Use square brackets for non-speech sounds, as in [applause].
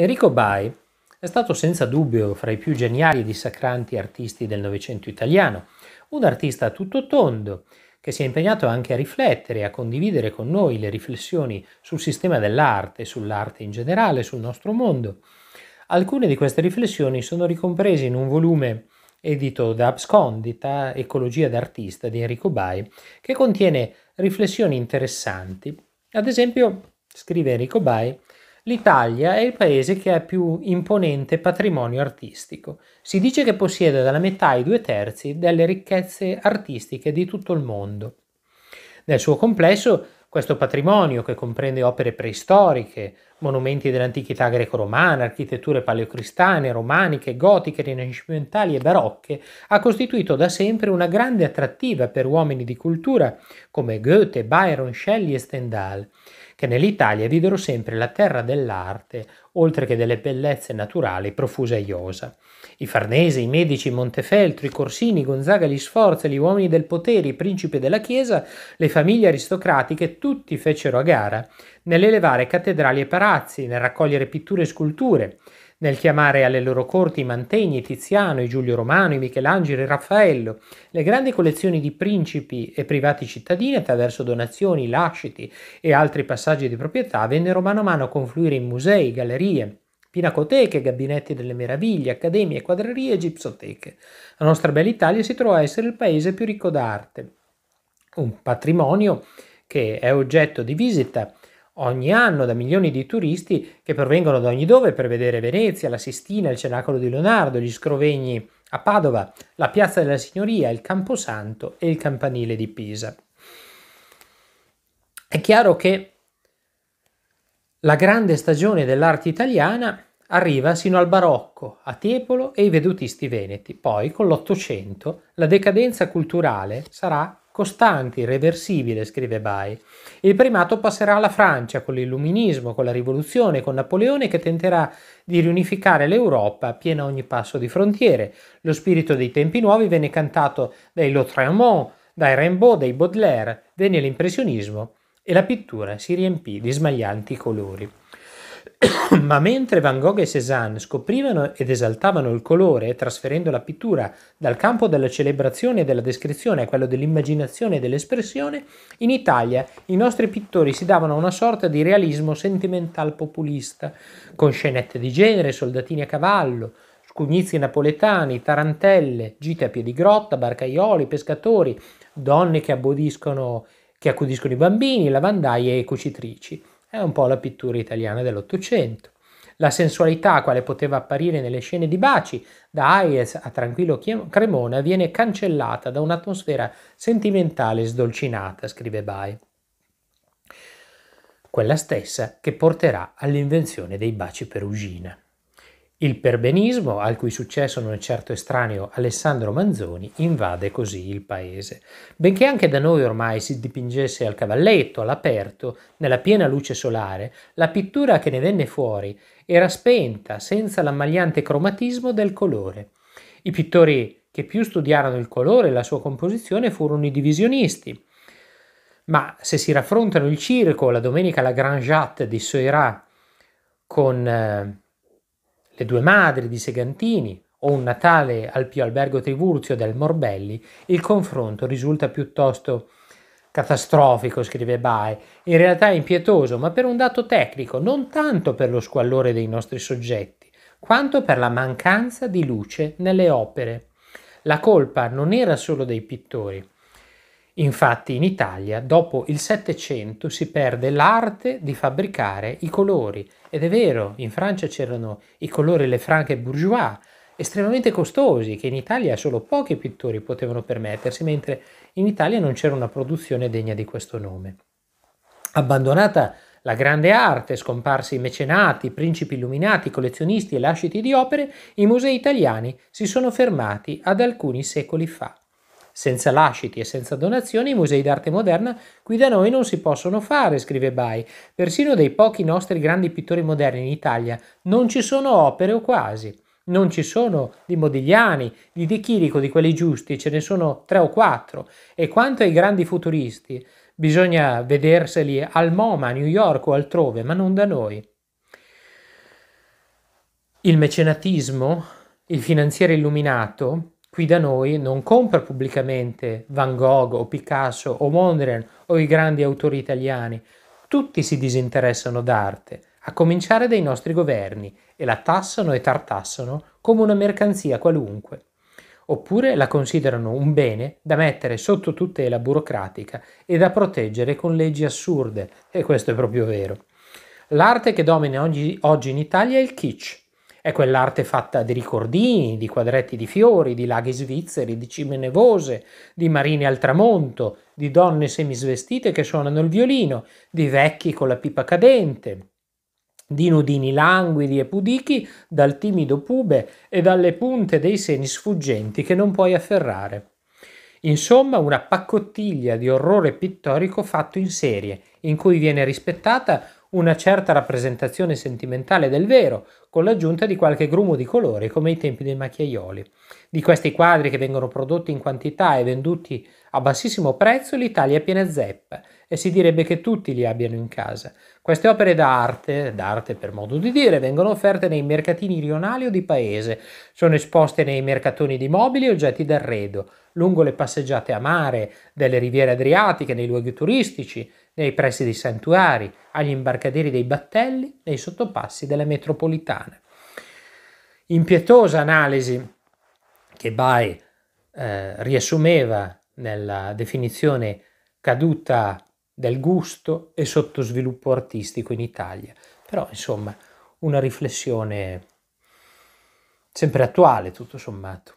Enrico Bai è stato senza dubbio fra i più geniali e dissacranti artisti del Novecento italiano, un artista tutto tondo che si è impegnato anche a riflettere e a condividere con noi le riflessioni sul sistema dell'arte, sull'arte in generale, sul nostro mondo. Alcune di queste riflessioni sono ricomprese in un volume edito da Abscondita, Ecologia d'artista di Enrico Bai, che contiene riflessioni interessanti. Ad esempio, scrive Enrico Bai, L'Italia è il paese che ha più imponente patrimonio artistico. Si dice che possiede dalla metà ai due terzi delle ricchezze artistiche di tutto il mondo. Nel suo complesso, questo patrimonio, che comprende opere preistoriche, monumenti dell'antichità greco-romana, architetture paleocristane, romaniche, gotiche, rinascimentali e barocche, ha costituito da sempre una grande attrattiva per uomini di cultura come Goethe, Byron, Shelley e Stendhal che nell'Italia videro sempre la terra dell'arte, oltre che delle bellezze naturali profuse a iosa. I Farnese, i Medici, Montefeltro, i Corsini, Gonzaga, gli Sforza, gli uomini del potere, i principi della Chiesa, le famiglie aristocratiche, tutti fecero a gara nell'elevare cattedrali e palazzi, nel raccogliere pitture e sculture nel chiamare alle loro corti Mantegni, Tiziano, Giulio Romano, Michelangelo e Raffaello, le grandi collezioni di principi e privati cittadini attraverso donazioni, lasciti e altri passaggi di proprietà vennero mano a mano a confluire in musei, gallerie, pinacoteche, gabinetti delle meraviglie, accademie, quadrerie e gipsoteche. La nostra bella Italia si trova a essere il paese più ricco d'arte, un patrimonio che è oggetto di visita ogni anno da milioni di turisti che provengono da ogni dove per vedere Venezia, la Sistina, il Cenacolo di Leonardo, gli Scrovegni a Padova, la Piazza della Signoria, il Camposanto e il Campanile di Pisa. È chiaro che la grande stagione dell'arte italiana arriva sino al barocco, a Tiepolo e i vedutisti veneti. Poi, con l'Ottocento, la decadenza culturale sarà costante, irreversibile, scrive Bay. Il primato passerà alla Francia con l'illuminismo, con la rivoluzione, con Napoleone che tenterà di riunificare l'Europa piena ogni passo di frontiere. Lo spirito dei tempi nuovi venne cantato dai Lautréamont, dai Rimbaud, dai Baudelaire, venne l'impressionismo e la pittura si riempì di smaglianti colori. [coughs] Ma mentre Van Gogh e Cézanne scoprivano ed esaltavano il colore, trasferendo la pittura dal campo della celebrazione e della descrizione a quello dell'immaginazione e dell'espressione, in Italia i nostri pittori si davano una sorta di realismo sentimental populista, con scenette di genere, soldatini a cavallo, scugnizi napoletani, tarantelle, gite a piedi grotta, barcaioli, pescatori, donne che, che accudiscono i bambini, lavandaie e cucitrici è un po' la pittura italiana dell'Ottocento. La sensualità, quale poteva apparire nelle scene di baci, da Hayes a Tranquillo Cremona, viene cancellata da un'atmosfera sentimentale sdolcinata, scrive Bai. Quella stessa che porterà all'invenzione dei baci perugina. Il perbenismo, al cui successo non è certo estraneo Alessandro Manzoni, invade così il paese. Benché anche da noi ormai si dipingesse al cavalletto, all'aperto, nella piena luce solare, la pittura che ne venne fuori era spenta, senza l'ammagliante cromatismo del colore. I pittori che più studiarono il colore e la sua composizione furono i divisionisti. Ma se si raffrontano il circo, la domenica la Grand Jatte di Seurat con... Eh, le due madri di Segantini o un Natale al Pio Albergo Trivulzio del Morbelli, il confronto risulta piuttosto catastrofico, scrive Bae, in realtà impietoso, ma per un dato tecnico, non tanto per lo squallore dei nostri soggetti, quanto per la mancanza di luce nelle opere. La colpa non era solo dei pittori, Infatti in Italia dopo il Settecento si perde l'arte di fabbricare i colori. Ed è vero, in Francia c'erano i colori le franche bourgeois, estremamente costosi, che in Italia solo pochi pittori potevano permettersi, mentre in Italia non c'era una produzione degna di questo nome. Abbandonata la grande arte, scomparsi i mecenati, principi illuminati, collezionisti e lasciti di opere, i musei italiani si sono fermati ad alcuni secoli fa. Senza lasciti e senza donazioni i musei d'arte moderna qui da noi non si possono fare, scrive Bai. Persino dei pochi nostri grandi pittori moderni in Italia non ci sono opere o quasi. Non ci sono di Modigliani, di De Chirico, di quelli giusti, ce ne sono tre o quattro. E quanto ai grandi futuristi, bisogna vederseli al MoMA, a New York o altrove, ma non da noi. Il mecenatismo, il finanziere illuminato, qui da noi non compra pubblicamente Van Gogh o Picasso o Mondrian o i grandi autori italiani. Tutti si disinteressano d'arte, a cominciare dai nostri governi, e la tassano e tartassano come una mercanzia qualunque. Oppure la considerano un bene da mettere sotto tutela burocratica e da proteggere con leggi assurde, e questo è proprio vero. L'arte che domina oggi, in Italia è il kitsch, è quell'arte fatta di ricordini, di quadretti di fiori, di laghi svizzeri, di cime nevose, di marine al tramonto, di donne semisvestite che suonano il violino, di vecchi con la pipa cadente, di nudini languidi e pudichi dal timido pube e dalle punte dei seni sfuggenti che non puoi afferrare. Insomma, una paccottiglia di orrore pittorico fatto in serie, in cui viene rispettata una certa rappresentazione sentimentale del vero, con l'aggiunta di qualche grumo di colore come ai tempi dei macchiaioli. Di questi quadri che vengono prodotti in quantità e venduti a bassissimo prezzo, l'Italia è piena zeppa e si direbbe che tutti li abbiano in casa. Queste opere d'arte, d'arte per modo di dire, vengono offerte nei mercatini rionali o di paese, sono esposte nei mercatoni di mobili e oggetti d'arredo, lungo le passeggiate a mare, delle riviere adriatiche, nei luoghi turistici, nei pressi dei santuari, agli imbarcaderi dei battelli, nei sottopassi delle metropolitane. Impietosa analisi che Bai eh, riassumeva nella definizione caduta del gusto e sottosviluppo artistico in Italia. Però, insomma, una riflessione sempre attuale, tutto sommato.